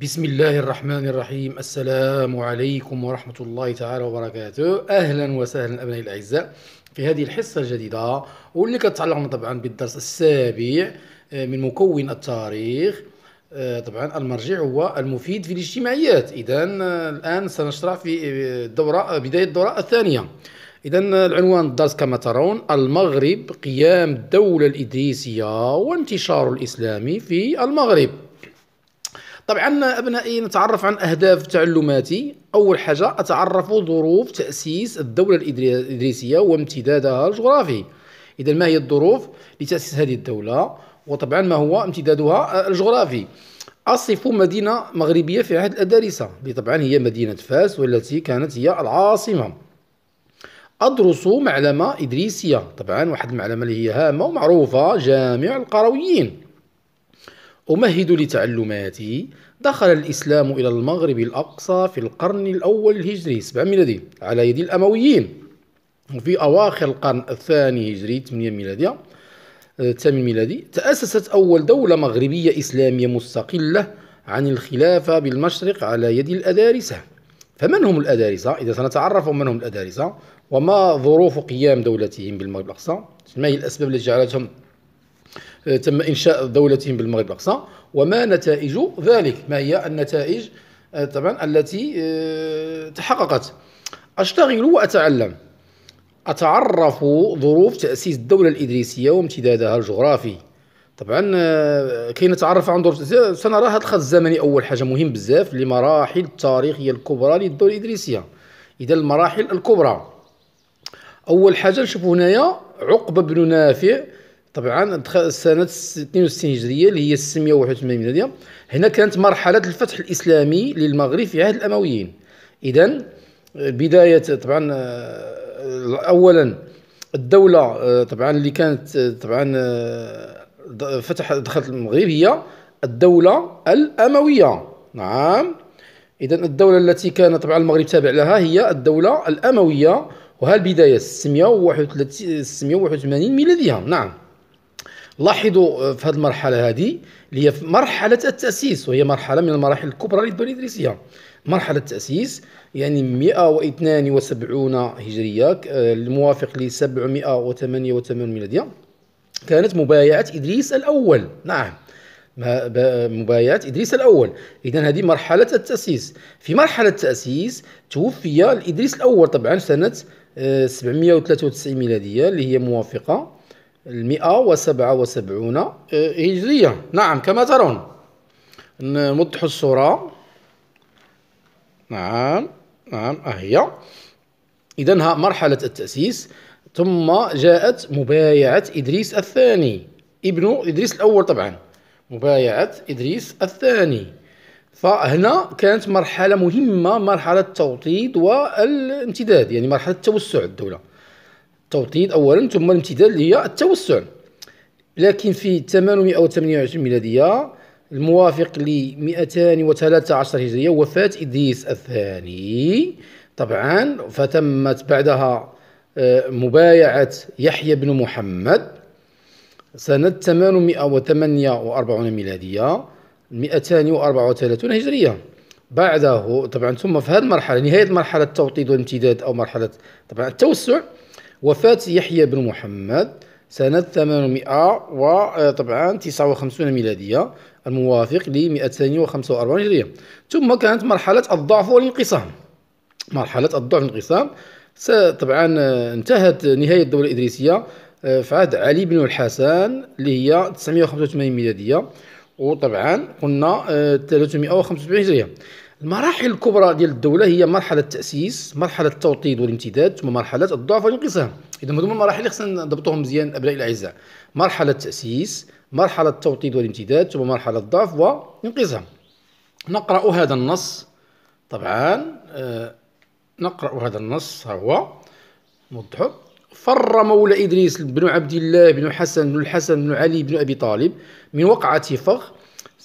بسم الله الرحمن الرحيم السلام عليكم ورحمة الله تعالى وبركاته أهلا وسهلا أبنائي الأعزاء في هذه الحصة الجديدة واللي كتتعلق طبعا بالدرس السابع من مكون التاريخ طبعا المرجع هو المفيد في الاجتماعيات إذا الآن سنشرح في الدورة بداية الدورة الثانية إذا العنوان الدرس كما ترون المغرب قيام الدولة الإدريسية وانتشار الإسلام في المغرب طبعا ابنائي نتعرف عن اهداف تعلماتي اول حاجه اتعرف ظروف تاسيس الدوله الادريسيه وامتدادها الجغرافي اذا ما هي الظروف لتاسيس هذه الدوله وطبعا ما هو امتدادها الجغرافي أصف مدينة مغربية في عهد الأدارسة اللي طبعا هي مدينة فاس والتي كانت هي العاصمة أدرس معلمة إدريسية طبعا واحد المعلمة اللي هي هامة ومعروفة جامع القرويين أمهد لتعلماتي دخل الإسلام إلى المغرب الأقصى في القرن الأول الهجري سبع ميلادي على يد الأمويين وفي أواخر القرن الثاني هجري 8 ميلادي 8 آه، ميلادي تأسست أول دولة مغربية إسلامية مستقلة عن الخلافة بالمشرق على يد الأدارسة فمن هم الأدارسة؟ إذا سنتعرف من هم الأدارسة وما ظروف قيام دولتهم بالمغرب الأقصى ما هي الأسباب التي جعلتهم آه، تم إنشاء دولتهم بالمغرب الأقصى وما نتائج ذلك ما هي النتائج آه، طبعا التي آه، تحققت أشتغل وأتعلم أتعرف ظروف تأسيس الدولة الإدريسية وامتدادها الجغرافي طبعا كي نتعرف عن ظروف سنرى هذا الخط الزمني أول حاجة مهم بزاف لمراحل التاريخية الكبرى للدولة الإدريسية إذا المراحل الكبرى أول حاجة نشوف هنايا عقبة بن نافع طبعا دخل سنه 62 هجريه اللي هي 681 ميلاديه هنا كانت مرحله الفتح الاسلامي للمغرب في عهد الامويين اذا بدايه طبعا اولا الدوله طبعا اللي كانت طبعا فتح دخلت المغرب هي الدوله الامويه نعم اذا الدوله التي كان طبعا المغرب تابع لها هي الدوله الامويه وهذه البدايه 681 ميلاديه نعم لاحظوا في هذه المرحله هذه اللي هي مرحله التاسيس وهي مرحله من المراحل الكبرى للبني ادريسيه مرحله التاسيس يعني 172 هجريه آه، الموافق ل 788 ميلاديه كانت مبايعه ادريس الاول نعم مبايعة إدريس الأول إذا هذه مرحلة التأسيس في مرحلة التأسيس توفي الإدريس الأول طبعا سنة 793 آه، ميلادية اللي هي موافقة المئة وسبعة وسبعون هجرية نعم كما ترون نوضح الصورة نعم نعم أهي إذا مرحلة التأسيس ثم جاءت مبايعة إدريس الثاني ابن إدريس الأول طبعا مبايعة إدريس الثاني فهنا كانت مرحلة مهمة مرحلة التوطيد والامتداد يعني مرحلة توسع الدولة التوطيد اولا ثم الامتداد اللي هي التوسع لكن في 828 ميلاديه الموافق ل 213 هجريه وفاه ادريس الثاني طبعا فتمت بعدها آه، مبايعه يحيى بن محمد سنه 848 ميلاديه 234 هجريه بعده طبعا ثم في هذه المرحله نهايه مرحله التوطيد والامتداد او مرحله طبعا التوسع وفاة يحيى بن محمد سنة 800 آه، طبعا 59 ميلادية الموافق ل 245 هجرية ثم كانت مرحلة الضعف والانقسام مرحلة الضعف والانقسام طبعا آه، انتهت نهاية الدولة الإدريسية آه، في عهد علي بن الحسن اللي هي 985 ميلادية وطبعا قلنا 375 هجرية المراحل الكبرى ديال الدولة هي مرحلة التأسيس، مرحلة التوطيد والامتداد، ثم مرحلة الضعف والانقسام. إذا هذوما المراحل اللي خصنا نضبطوهم مزيان أبنائي الأعزاء. مرحلة التأسيس، مرحلة التوطيد والامتداد، ثم مرحلة الضعف والانقسام. نقرأ هذا النص طبعا آه، نقرأ هذا النص ها هو موضح فر مولى إدريس بن عبد الله بن حسن بن الحسن بن علي بن أبي طالب من وقعة فخ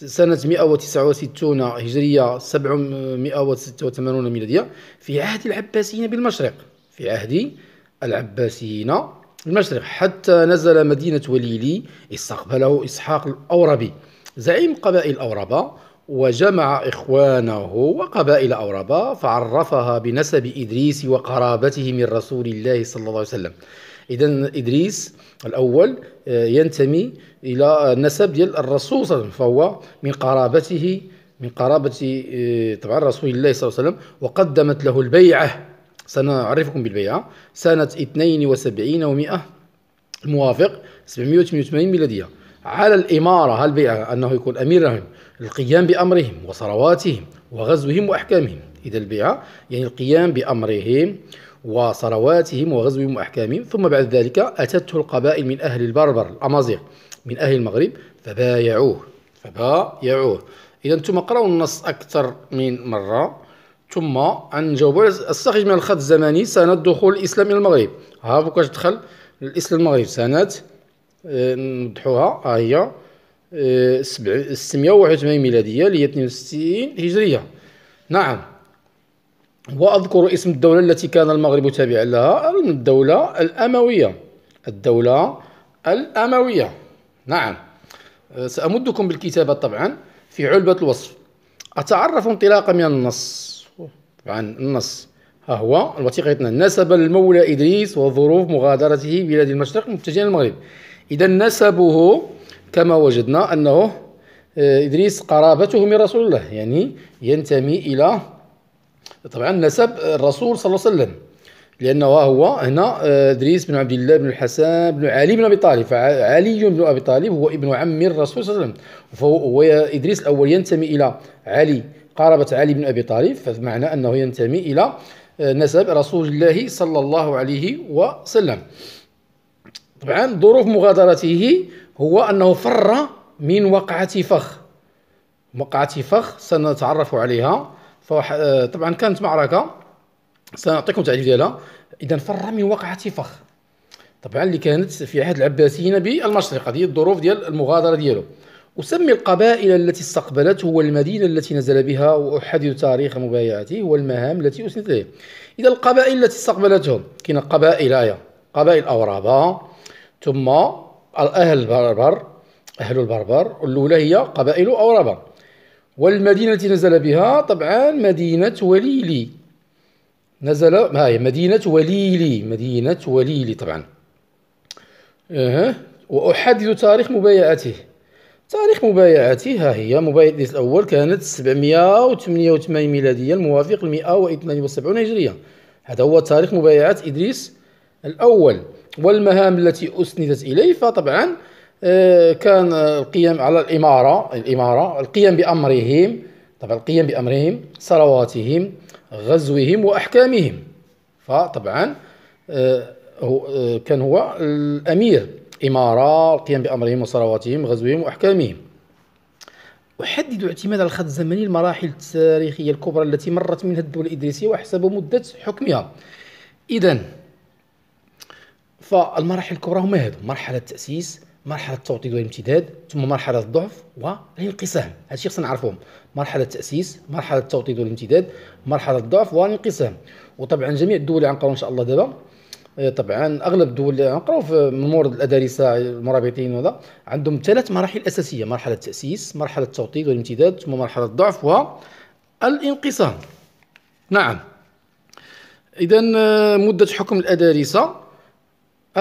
سنة 169 هجرية 786 ميلادية في عهد العباسيين بالمشرق في عهد العباسيين بالمشرق حتى نزل مدينة وليلي استقبله إسحاق الأوربي زعيم قبائل أوربا وجمع إخوانه وقبائل أوربة فعرفها بنسب إدريس وقرابته من رسول الله صلى الله عليه وسلم اذا ادريس الاول آه، ينتمي الى النسب ديال الرسول صلى الله عليه وسلم فهو من قرابته من قرابه آه، طبعا رسول الله صلى الله عليه وسلم وقدمت له البيعه سنعرفكم بالبيعه سنه 72 و100 الموافق 788 ميلاديه على الإمارة البيعة أنه يكون أميرهم القيام بأمرهم وثرواتهم وغزوهم وأحكامهم إذا البيعة يعني القيام بأمرهم وثرواتهم وغزوهم وأحكامهم ثم بعد ذلك أتته القبائل من أهل البربر الأمازيغ من أهل المغرب فبايعوه فبايعوه إذا أنتم قرأوا النص أكثر من مرة ثم غنجاوبوا استخرج من الخط الزمني سنة دخول الإسلام إلى المغرب ها فوكاش دخل الإسلام المغرب سنة آه، نوضحوها ها هي 681 آه، ميلادية اللي هي 62 هجرية نعم وأذكر اسم الدولة التي كان المغرب تابعا لها الدولة الأموية الدولة الأموية نعم أه، سأمدكم بالكتابة طبعا في علبة الوصف أتعرف انطلاقا من النص طبعا النص ها هو الوثيقه نسب المولى إدريس وظروف مغادرته بلاد المشرق متجها المغرب إذا نسبه كما وجدنا أنه أه، إدريس قرابته من رسول الله يعني ينتمي إلى طبعا نسب الرسول صلى الله عليه وسلم لأنه هو هنا آه، إدريس بن عبد الله بن الحسن بن علي بن أبي طالب فعلي بن أبي طالب هو ابن عم الرسول صلى الله عليه وسلم فهو إدريس الأول ينتمي إلى علي قاربة علي بن أبي طالب فمعنى أنه ينتمي إلى آه، نسب رسول الله صلى الله عليه وسلم طبعا ظروف مغادرته هو أنه فر من وقعة فخ وقعة فخ سنتعرف عليها فواحد آه، طبعا كانت معركه سنعطيكم تعريف ديالها اذا فالرمي وقعت في فخ طبعا اللي كانت في عهد العباسيين بالمشرق هذه الظروف ديال المغادره ديالو وسمي القبائل التي استقبلته والمدينة التي نزل بها وأحدد تاريخ مبايعته والمهام التي أسندت له إذا القبائل التي استقبلتهم كاين قبائل آية قبائل أورابا ثم الأهل البربر أهل البربر الأولى هي قبائل أورابا والمدينة التي نزل بها طبعا مدينة وليلي نزل ما هي مدينة وليلي مدينة وليلي طبعا أه. وأحدد تاريخ مبايعته تاريخ مبايعته ها هي مبايعة الأول كانت 788 ميلادية الموافق ل 172 هجرية هذا هو تاريخ مبايعة إدريس الأول والمهام التي أسندت إليه فطبعا آه، كان القيام على الإمارة الإمارة القيام بأمرهم طبعا القيام بأمرهم صلواتهم غزوهم وأحكامهم فطبعا آه، آه، كان هو الأمير إمارة القيام بأمرهم وصلواتهم غزوهم وأحكامهم أحدد اعتماد الخط الزمني المراحل التاريخية الكبرى التي مرت منها الدولة الإدريسية وأحسب مدة حكمها إذا فالمراحل الكبرى هما هادو مرحلة تأسيس مرحله التوطيد والامتداد ثم مرحله الضعف والانقسام هادشي خصنا نعرفوهم مرحله التاسيس مرحله التوطيد والامتداد مرحله الضعف والانقسام وطبعا جميع الدول اللي غنقراو ان شاء الله دابا آه، طبعا اغلب الدول اللي غنقراو في مورد الادارسه المرابطين وهذا عندهم ثلاث مراحل اساسيه مرحله التاسيس مرحله التوطيد والامتداد ثم مرحله الضعف والانقسام نعم اذا آه، مده حكم الادارسه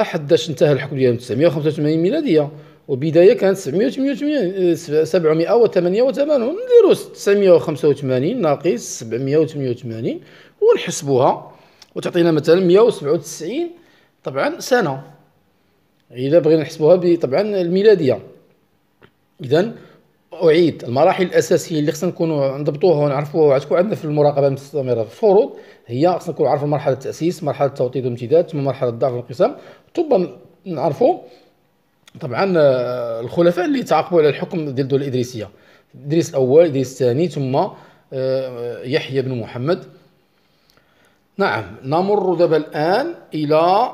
حداش انتهى الحكم ديالهم 985 ميلاديه وبدايه كانت 788 نديرو 985 ناقص 788 ونحسبوها وتعطينا مثلا 197 طبعا سنه اذا بغينا نحسبوها طبعا الميلاديه اذا اعيد المراحل الاساسيه اللي خصنا نكونوا نضبطوها ونعرفوها تكون عندنا في المراقبه المستمره في الفروض هي خصنا نكونوا عارفين مرحله التاسيس مرحله التوطيد والامتداد ثم مرحله الضعف والانقسام ثم نعرفوا طبعا آه، الخلفاء اللي تعاقبوا على الحكم ديال الدوله الادريسيه ادريس الاول ادريس الثاني ثم آه، يحيى بن محمد نعم نمر دابا الان الى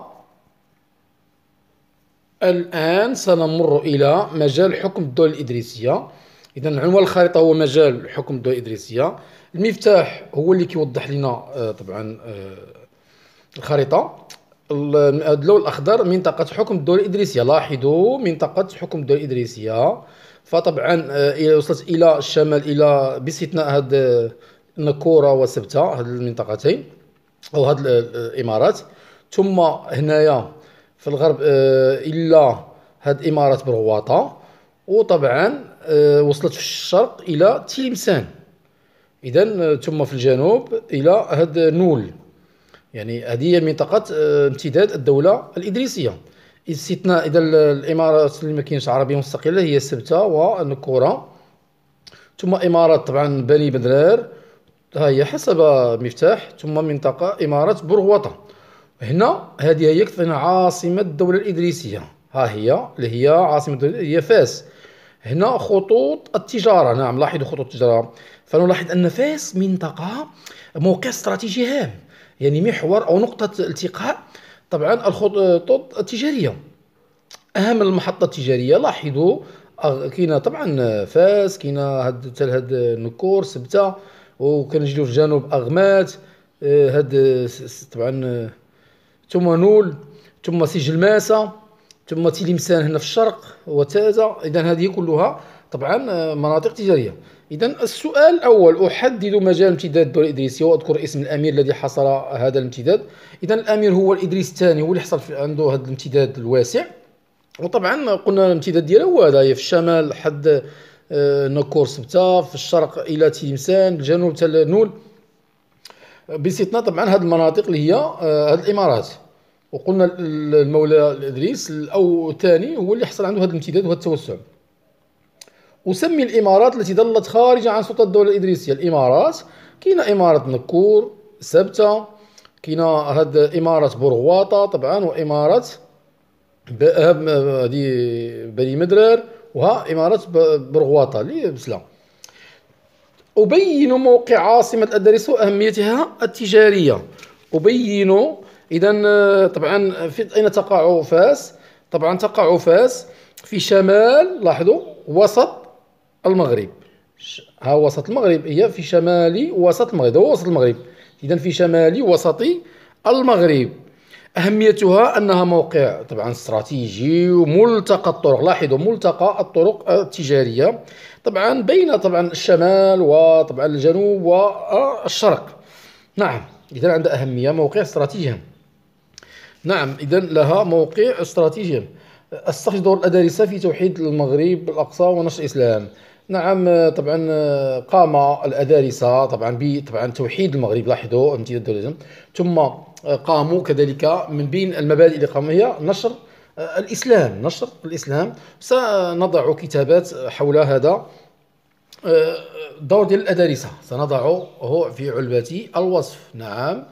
الان سنمر الى مجال حكم الدوله الادريسيه اذا عنوان الخريطه هو مجال الحكم الدوله الادريسيه المفتاح هو اللي كيوضح لنا آه، طبعا آه، الخريطه اللون الاخضر منطقه حكم الدوله الادريسيه لاحظوا منطقه حكم الدوله الادريسيه فطبعا آه، وصلت الى الشمال الى باستثناء هاد نكوره وسبته هاد المنطقتين او هاد الامارات ثم هنايا في الغرب الا هاد امارات برواطه وطبعا آه، وصلت في الشرق الى تلمسان اذا آه، ثم في الجنوب الى هاد نول يعني هذه هي منطقه آه، امتداد الدوله الادريسيه استثناء اذا الامارات اللي ما كاينش عربيه مستقله هي سبته ونكوره ثم امارات طبعا بني بدرار ها هي حسب مفتاح ثم منطقه امارات برغوطه هنا هذه هي عاصمه الدوله الادريسيه ها هي اللي هي عاصمه الدوله هي فاس هنا خطوط التجاره نعم لاحظوا خطوط التجاره فنلاحظ ان فاس منطقه موقع استراتيجي هام يعني محور او نقطه التقاء طبعا الخطوط التجاريه اهم المحطه التجاريه لاحظوا كاينه طبعا فاس كاينه هاد تال هاد نكور سبته وكنجدو في جنوب اغمات آه، هاد طبعا آه، ثم نول ثم سجل ماسه ثم تلمسان هنا في الشرق وتازة إذا هذه كلها طبعا آه، مناطق تجارية إذا السؤال الأول أحدد مجال امتداد الدولة الإدريسية وأذكر اسم الأمير الذي حصل هذا الامتداد إذا الأمير هو الإدريس الثاني هو اللي حصل عنده هذا الامتداد الواسع وطبعا قلنا الامتداد ديالو هو هذا في الشمال لحد آه، نكور سبتة في الشرق إلى تلمسان الجنوب تل نول باستثناء طبعا هذه المناطق اللي هي آه، هذه الإمارات وقلنا المولى ادريس او الثاني هو اللي حصل عنده هذا الامتداد وهذا التوسع اسمي الامارات التي ظلت خارجه عن سلطه الدوله الادريسيه الامارات كاينه اماره نكور سبته كاينه هاد اماره برغواطه طبعا واماره هذه بني مدرر وها اماره برغواطه اللي بسلا ابين موقع عاصمه أدريس واهميتها التجاريه أبين اذا آه، طبعا آه، في اين تقع فاس طبعا تقع فاس في شمال لاحظوا وسط المغرب ها وسط المغرب هي في شمالي وسط المغرب هو وسط المغرب اذا في شمالي وسط المغرب اهميتها انها موقع طبعا استراتيجي وملتقى الطرق لاحظوا ملتقى الطرق التجاريه طبعا بين طبعا الشمال وطبعا الجنوب والشرق آه، نعم اذا عندها اهميه موقع استراتيجي نعم إذا لها موقع استراتيجي استخدم دور الأدارسة في توحيد المغرب الأقصى ونشر الإسلام نعم طبعا قام الأدارسة طبعا بطبعا توحيد المغرب لاحظوا امتداد الدولة ثم قاموا كذلك من بين المبادئ اللي قاموا هي نشر الإسلام نشر الإسلام سنضع كتابات حول هذا دور ديال الأدارسة سنضعه في علبة الوصف نعم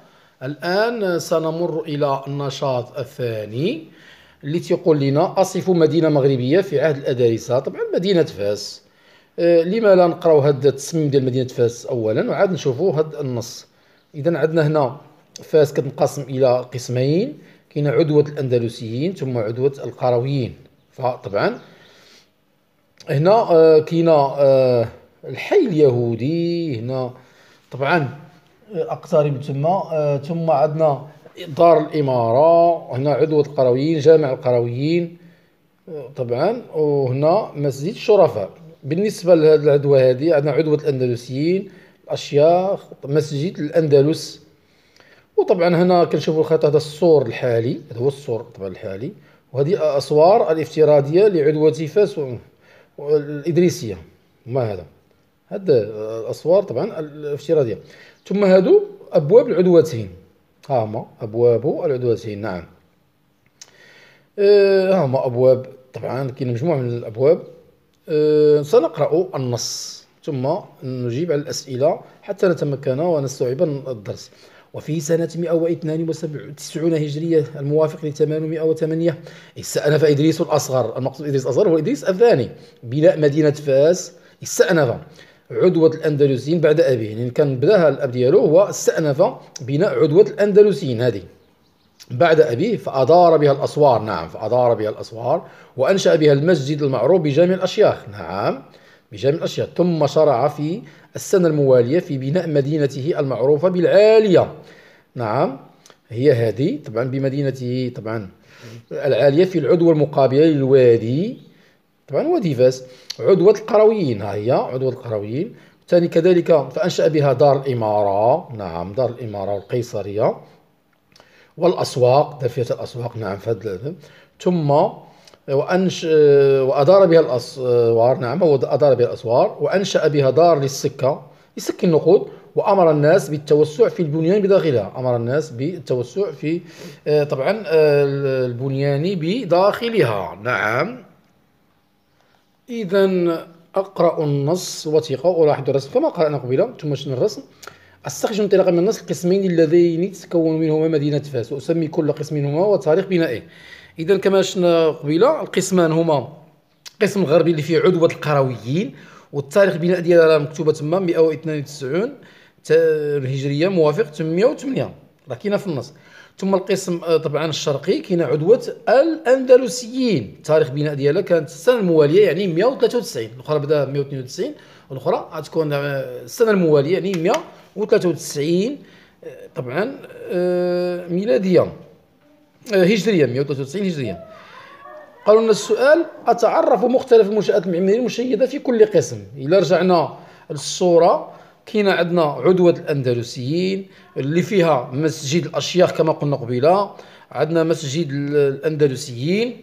الآن سنمر إلى النشاط الثاني اللي تيقول لنا أصف مدينة مغربية في عهد الأدارسة طبعا مدينة فاس آه، لما لا نقراو هذا التصميم ديال مدينة فاس أولا وعاد نشوفوا هذا النص إذا عندنا هنا فاس كتنقسم إلى قسمين كاين عدوة الأندلسيين ثم عدوة القرويين فطبعا هنا آه، كاين آه، الحي اليهودي هنا طبعا اقترب تما ثم آه، عندنا دار الاماره هنا عدوه القرويين جامع القرويين طبعا وهنا مسجد الشرفاء بالنسبه لهذه العدوه هذه عندنا عدوه الاندلسيين الاشياخ مسجد الاندلس وطبعا هنا كنشوفوا الخط هذا السور الحالي هذا هو السور طبعا الحالي وهذه اسوار الافتراضيه لعدوه فاس الادريسيه ما هذا هذا الاسوار طبعا الافتراضيه ثم هادو أبواب العدوتين ها هما أبواب العدوتين نعم أه، ها هما أبواب طبعا كاين مجموعة من الأبواب أه، سنقرأ النص ثم نجيب على الأسئلة حتى نتمكن ونستوعب الدرس وفي سنة 192 هجرية الموافق ل 808 استأنف إدريس الأصغر المقصود إدريس الأصغر هو إدريس الثاني بناء مدينة فاس استأنف عدوة الأندلسيين بعد أبيه يعني كان بداها الأب ديالو هو استأنف بناء عدوة الأندلسيين هذه بعد أبيه فأدار بها الأسوار نعم فأدار بها الأسوار وأنشأ بها المسجد المعروف بجامع الأشياخ نعم بجامع الأشياخ ثم شرع في السنة الموالية في بناء مدينته المعروفة بالعالية نعم هي هذه طبعا بمدينته طبعا العالية في العدوه المقابلة للوادي طبعا وديفاس عدوة القرويين ها هي عدوة القرويين ثاني كذلك فأنشأ بها دار الإمارة نعم دار الإمارة القيصرية والأسواق دافية الأسواق نعم فهاد ثم وأنش وأدار بها الأسوار نعم هو أدار بها الأسوار وأنشأ بها دار للسكة لسك النقود وامر الناس بالتوسع في البنيان بداخلها امر الناس بالتوسع في طبعا آه، البنيان بداخلها نعم إذا أقرأ النص وثيقة ألاحظ الرسم كما قرأنا قبيلا ثم شن الرسم استخرج انطلاقا من النص القسمين اللذين تتكون منهما مدينة فاس وأسمي كل قسم منهما وتاريخ بنائه إذا كما شفنا قبيله القسمان هما القسم الغربي اللي فيه عدوة القرويين والتاريخ بناء ديالها راه مكتوبة تما 192 الهجرية موافق 808 راه كاينة في النص ثم القسم آه، طبعا الشرقي كاين عدوه الاندلسيين تاريخ بناء ديالها كانت السنه المواليه يعني 193 الاخرى بدا 192 والاخرى غتكون آه، السنه المواليه يعني 193 آه، طبعا ميلاديه هجريه 193 هجريه قالوا لنا السؤال اتعرف مختلف المنشات المعماريه المشيده في كل قسم الا رجعنا للصوره كاين عندنا عدوة الأندلسيين اللي فيها مسجد الأشياخ كما قلنا قبيلة عندنا مسجد الأندلسيين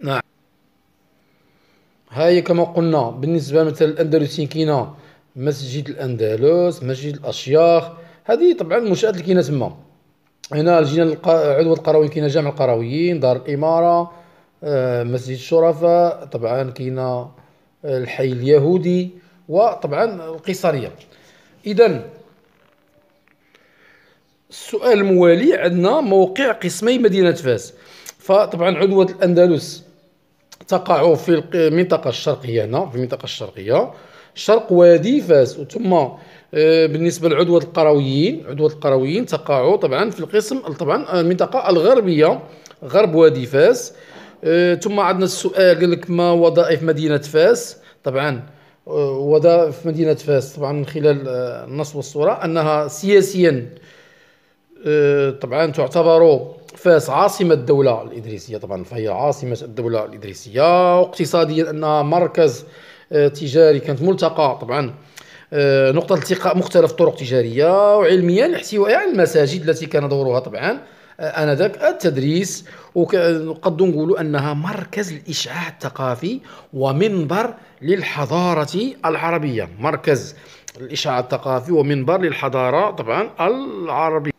نعم هاي كما قلنا بالنسبة مثلا الأندلسيين كاينة مسجد الأندلس مسجد الأشياخ هذه طبعا المنشآت اللي كاينة تما هنا جينا عدوة القرويين كاين جامع القرويين دار الإمارة آه، مسجد الشرفاء طبعا كاين آه، الحي اليهودي وطبعا القيصريه اذا السؤال الموالي عندنا موقع قسمي مدينه فاس فطبعا عدوة الأندلس تقع في المنطقة الشرقية هنا في المنطقة الشرقية شرق وادي فاس وثم آه، بالنسبة لعدوة القرويين عدوة القرويين تقع طبعا في القسم طبعا آه، المنطقة الغربية غرب وادي فاس آه، ثم عندنا السؤال قال لك ما وظائف مدينة فاس طبعا وده في مدينة فاس طبعا من خلال آه، النص والصورة أنها سياسيا آه، طبعا تعتبر فاس عاصمة الدولة الإدريسية طبعا فهي عاصمة الدولة الإدريسية واقتصاديا أنها مركز آه، تجاري كانت ملتقى طبعا نقطة التقاء مختلف طرق تجارية وعلميا احتوائها على المساجد التي كان دورها طبعا انذاك التدريس وقد نقول انها مركز الاشعاع الثقافي ومنبر للحضاره العربيه مركز الاشعاع الثقافي ومنبر للحضاره طبعا العربيه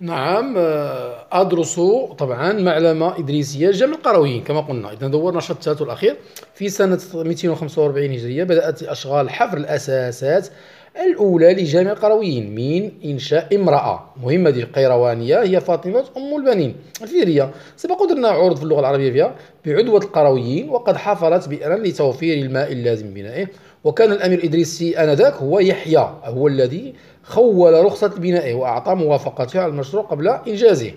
نعم آه، ادرس طبعا معلمه ادريسيه جمع القرويين كما قلنا اذا دور نشاط الثالث والاخير في سنه 245 هجريه بدات اشغال حفر الاساسات الأولى لجامع القرويين من إنشاء امرأة مهمة ديال القيروانية هي فاطمة أم البنين الفيرية سبق درنا عرض في اللغة العربية فيها بعدوة القرويين وقد حفرت بئرا لتوفير الماء اللازم لبنائه وكان الأمير إدريسي آنذاك هو يحيى هو الذي خول رخصة بنائه وأعطى موافقته على المشروع قبل إنجازه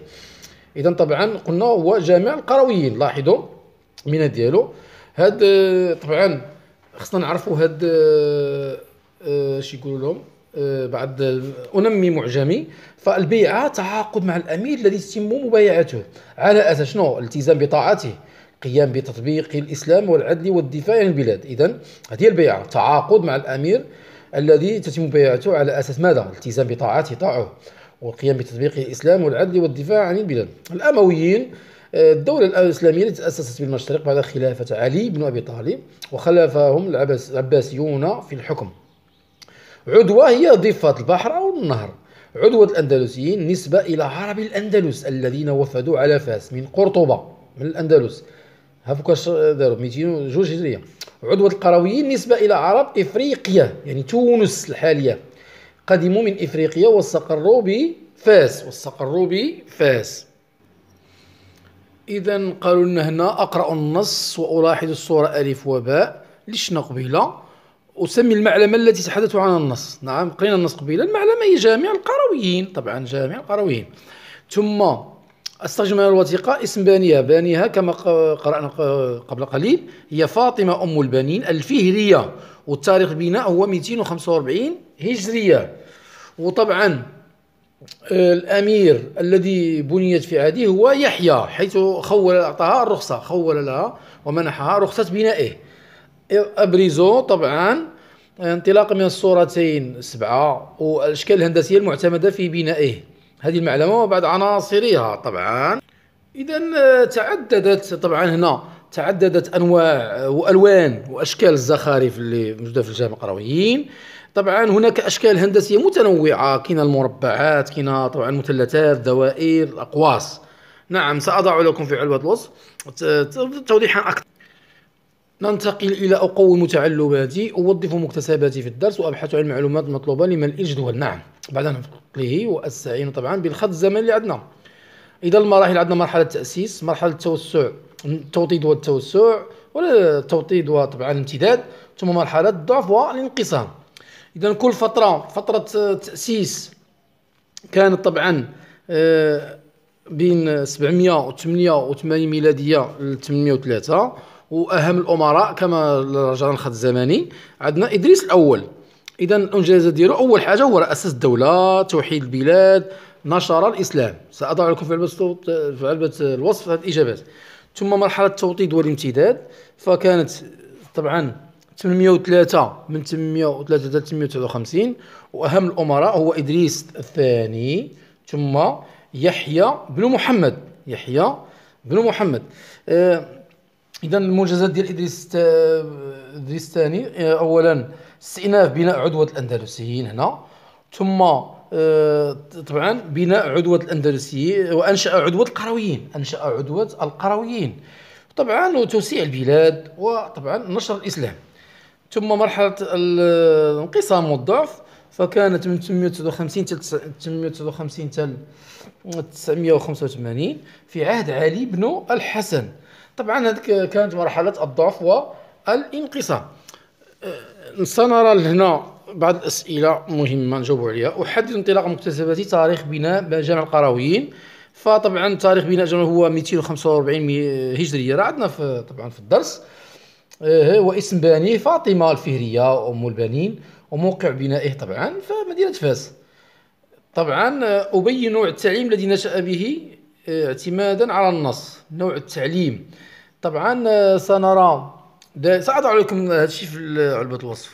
إذا طبعا قلنا هو جامع القرويين لاحظوا من ديالو هاد طبعا خصنا نعرفوا هاد اش آه، يقولوا لهم آه، بعد انمي معجمي فالبيعه تعاقد مع الامير الذي تتم مبايعته على اساس شنو التزام بطاعته قيام بتطبيق الاسلام والعدل والدفاع عن البلاد اذا هذه البيعه تعاقد مع الامير الذي تتم بيعته على اساس ماذا التزام بطاعته طاعه والقيام بتطبيق الاسلام والعدل والدفاع عن البلاد الامويين آه، الدولة الإسلامية التي تأسست بالمشرق بعد خلافة علي بن أبي طالب وخلفهم العباسيون في الحكم عدوى هي ضفة البحر أو النهر عدوة الأندلسيين نسبة إلى عرب الأندلس الذين وفدوا على فاس من قرطبة من الأندلس هفوكاش داروا ميتين جوج هجرية عدوة القرويين نسبة إلى عرب إفريقيا يعني تونس الحالية قدموا من إفريقيا واستقروا بفاس واستقروا بفاس إذا قالوا لنا هنا أقرأ النص وألاحظ الصورة ألف وباء ليش قبيله أسمي المعلمة التي تحدثوا عنها النص نعم قرينا النص قبيلا المعلمة هي جامع القرويين طبعا جامع القرويين ثم استخرج الوثيقة اسم بانيها بانيها كما قرأنا قبل قليل هي فاطمة أم البنين الفهرية والتاريخ البناء هو 245 هجرية وطبعا آه، الأمير الذي بنيت في عهده هو يحيى حيث خول أعطاها الرخصة خول لها ومنحها رخصة بنائه ابريزو طبعا انطلاقا من الصورتين سبعة والاشكال الهندسية المعتمدة في بنائه هذه المعلمة وبعد عناصرها طبعا اذا آه، تعددت طبعا هنا تعددت انواع آه، والوان واشكال الزخارف اللي موجوده في الجامع القرويين طبعا هناك اشكال هندسيه متنوعه كاين المربعات كاين طبعا المثلثات دوائر اقواس نعم ساضع لكم في علبه الوصف توضيحا اكثر ننتقل إلى اقوي متعلماتي أوظف مكتسباتي في الدرس وأبحث عن المعلومات المطلوبة لملء الجدول نعم بعد نقله وأستعين طبعا بالخط الزمني اللي عندنا إذا المراحل عندنا مرحلة التأسيس مرحلة التوسع التوطيد والتوسع والتوطيد التوطيد وطبعا الامتداد ثم مرحلة الضعف والانقسام إذا كل فترة فترة تأسيس كانت طبعا آه، بين 788 ميلادية ل 803 واهم الامراء كما رجعنا الخط الزمني عندنا ادريس الاول اذا الانجاز ديالو اول حاجه هو اسس الدوله توحيد البلاد نشر الاسلام ساضع لكم في علبه في علبه الوصف هذه الاجابات ثم مرحله التوطيد والامتداد فكانت طبعا 803 من 803 حتى 859 واهم الامراء هو ادريس الثاني ثم يحيى بن محمد يحيى بن محمد آه اذا المنجزات ديال ادريس ادريس الثاني آه، اولا استئناف بناء عدوه الاندلسيين هنا ثم آه، طبعا بناء عدوه الاندلسيين وانشا عدوه القرويين انشا عدوه القرويين طبعا وتوسيع البلاد وطبعا نشر الاسلام ثم مرحله الانقسام والضعف فكانت من 859 تل 859 تل 985 في عهد علي بن الحسن طبعا هذيك كانت مرحله الضعف والانقسام أه، سنرى هنا بعض الاسئله مهمه نجاوبوا عليها احدد انطلاق مكتسباتي تاريخ بناء جامع القرويين فطبعا تاريخ بناء جامع هو 245 هجريه راه عندنا في طبعا في الدرس أه، هو اسم فاطمه الفهريه ام البنين وموقع بنائه طبعا فمدينه فاس طبعا ابين نوع التعليم الذي نشا به اعتمادا على النص نوع التعليم طبعا آه، سنرى ساضع لكم هذا الشيء في علبه الوصف